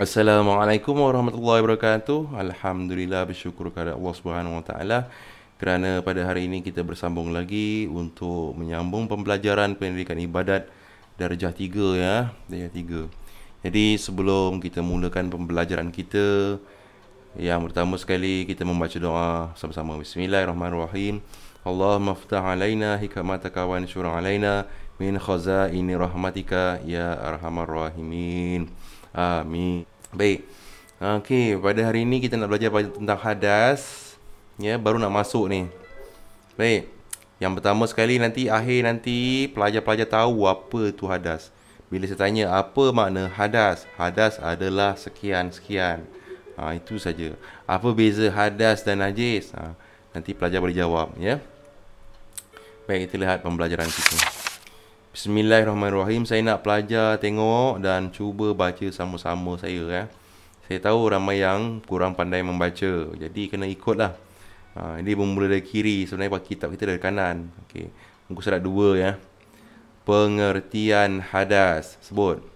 Assalamualaikum warahmatullahi wabarakatuh. Alhamdulillah bersyukur kepada Allah Subhanahu wa taala kerana pada hari ini kita bersambung lagi untuk menyambung pembelajaran pendidikan ibadat darjah 3 ya, darjah 3. Jadi sebelum kita mulakan pembelajaran kita yang pertama sekali kita membaca doa sama-sama Bismillahirrahmanirrahim. Allahumma ftah alaina hikmataka wa ansur alaina min khaza'in rahmatika ya arhamar rahimin. Amin. Baik. Okey, pada hari ini kita nak belajar tentang hadas. Ya, baru nak masuk ni. Baik. Yang pertama sekali nanti akhir nanti pelajar-pelajar tahu apa tu hadas. Bila saya tanya apa makna hadas? Hadas adalah sekian-sekian. Ha, itu saja. Apa beza hadas dan najis? Ha, nanti pelajar boleh jawab, ya. Baik, kita lihat pembelajaran kita. Bismillahirrahmanirrahim Saya nak pelajar tengok dan cuba baca sama-sama saya ya. Saya tahu ramai yang kurang pandai membaca Jadi kena ikutlah ha, Ini bermula dari kiri Sebenarnya bagi kitab kita dari kanan okay. Muka surat dua ya Pengertian hadas Sebut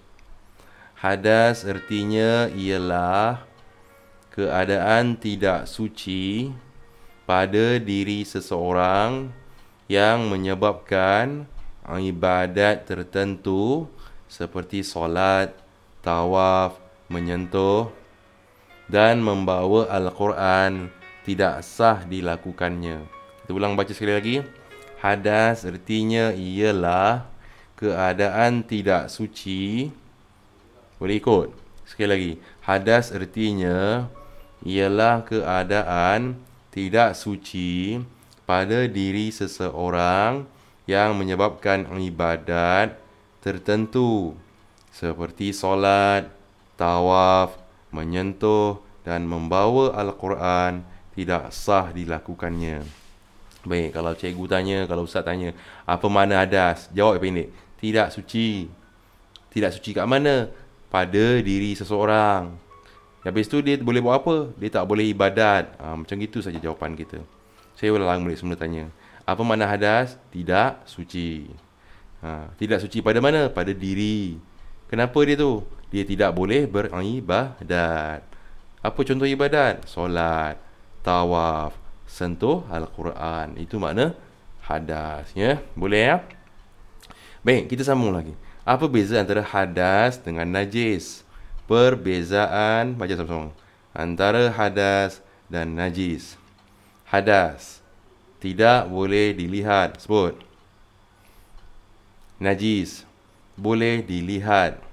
Hadas artinya ialah Keadaan tidak suci Pada diri seseorang Yang Menyebabkan ibadat tertentu seperti solat, tawaf, menyentuh dan membawa Al-Quran tidak sah dilakukannya. Kita ulang baca sekali lagi. Hadas artinya ialah keadaan tidak suci. Boleh ikut. Sekali lagi. Hadas artinya ialah keadaan tidak suci pada diri seseorang yang menyebabkan ibadat tertentu seperti solat, tawaf, menyentuh dan membawa Al-Quran tidak sah dilakukannya. Baik, kalau cikgu tanya, kalau ustaz tanya, apa mana hadas? Jawab ini Tidak suci. Tidak suci kat mana? Pada diri seseorang. Habis itu dia boleh buat apa? Dia tak boleh ibadat. Ha, macam itu saja jawapan kita. Saya ulang balik semula tanya. Apa makna hadas? Tidak suci. Ha, tidak suci pada mana? Pada diri. Kenapa dia tu? Dia tidak boleh beribadat. Apa contoh ibadat? Solat, tawaf, sentuh Al-Quran. Itu makna hadas. Ya? Boleh ya? Baik, kita sambung lagi. Apa beza antara hadas dengan najis? Perbezaan, baca sama-sama. Antara hadas dan najis. Hadas tidak boleh dilihat sebut najis boleh dilihat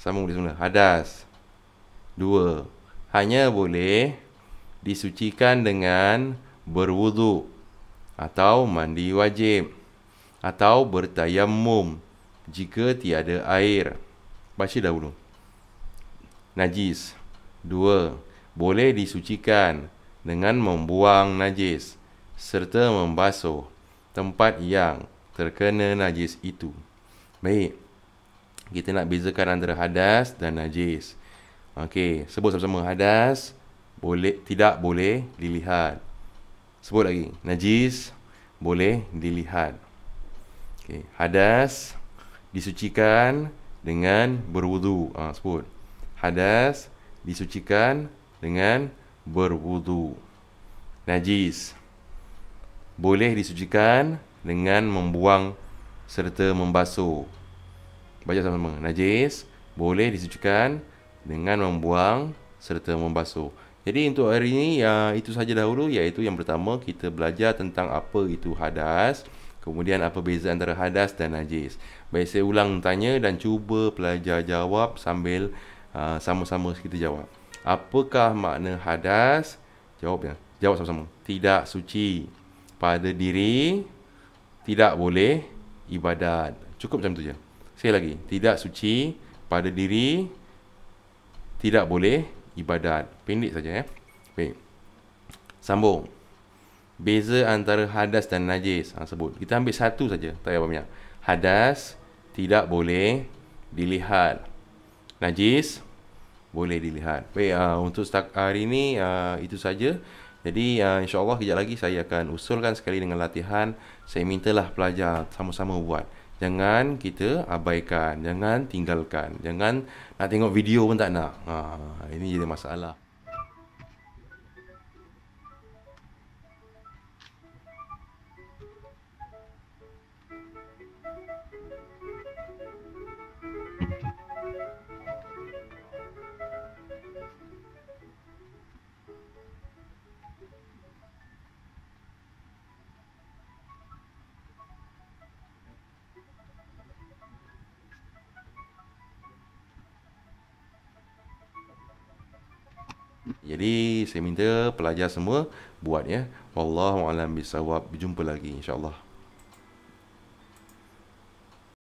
Sambung di sana. hadas dua hanya boleh disucikan dengan berwuduk atau mandi wajib atau bertayamum jika tiada air baca dahulu najis dua boleh disucikan dengan membuang najis serta membasuh tempat yang terkena najis itu. Baik. Kita nak bezakan antara hadas dan najis. Okey, sebut sama-sama hadas boleh tidak boleh dilihat. Sebut lagi, najis boleh dilihat. Okey, hadas disucikan dengan berwudu. Ah, ha, sebut. Hadas disucikan dengan berwudu. Najis boleh disucikan dengan membuang serta membasuh. Baca sama-sama. Najis boleh disucikan dengan membuang serta membasuh. Jadi untuk hari ini ya itu saja dahulu iaitu yang pertama kita belajar tentang apa itu hadas, kemudian apa beza antara hadas dan najis. Baik saya ulang tanya dan cuba pelajar jawab sambil uh, sama-sama kita jawab. Apakah makna hadas? Jawab ya. Jawab sama-sama. Tidak suci pada diri tidak boleh ibadat. Cukup macam tu je. Saya lagi, tidak suci pada diri tidak boleh ibadat. Pendek saja ya. Baik. Sambung. Beza antara hadas dan najis. Ha, sebut. Kita ambil satu saja. Tak payah banyak. Hadas tidak boleh dilihat. Najis boleh dilihat. Baik, uh, untuk hari ini uh, ha, itu saja. Jadi uh, insyaAllah kejap lagi saya akan usulkan sekali dengan latihan Saya mintalah pelajar sama-sama buat Jangan kita abaikan Jangan tinggalkan Jangan nak tengok video pun tak nak uh, Ini jadi masalah Jadi saya minta pelajar semua buat ya. Wallahu a'lam bisawab. Jumpa lagi insya-Allah.